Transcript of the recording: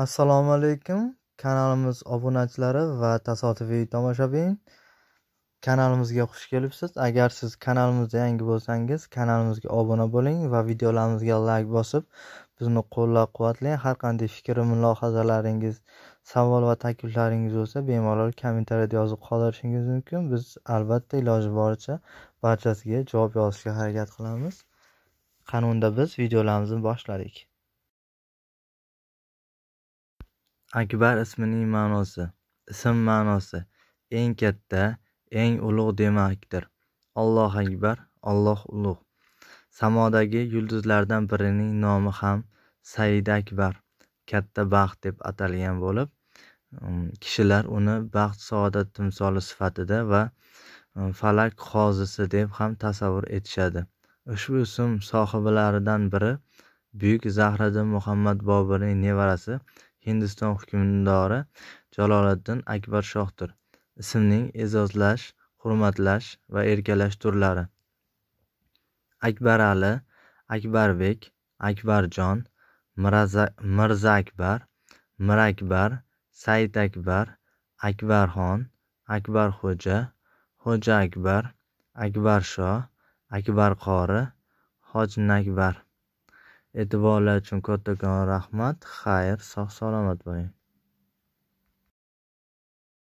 assalomu alaykum kanalimiz obunachilari va tasodifiy tomoshabin kanalimizga xush kelibsiz agar siz kanalimizda yangi bo'lsangiz kanalimizga obuna bo'ling va videolarimizga layk bosib bizni qo'llab quvvatlang har qanday fikr mulohazalaringiz savol va takliflaringiz bo'lsa bemalol kommentariyada yozib qoldirishingiz mumkin biz albatta iloji boricha barchasiga javob yozishga harakat qilamiz qanunda biz videolarimizni boshladik akbar ismining ma'nosi ism ma'nosi eng katta eng ulug' demakdir ollohu akbar olloh ulug' samodagi yulduzlardan birining nomi ham saida akbar katta baxt deb atalgan bo'lib um, kishilar uni baxt saodat timsoli sifatida va um, falak qozisi deb ham tasavvur etishadi ushbu ism sohiblaridan biri buyuk zahiriddin muhammad boburning nevarasi hindiston hukmdori jaloliddin akbar shohdir ismning e'zozlash hurmatlash va erkalash turlari akbarali akbarbek akbarjon akbar mirakbar saidakbar akbarxon akbarxo'ja xo'ja akbar akbarsho akbarqori akbar. E'tiborlar uchun kattakon rahmat, xayr, sog‘-salomat bo'ling!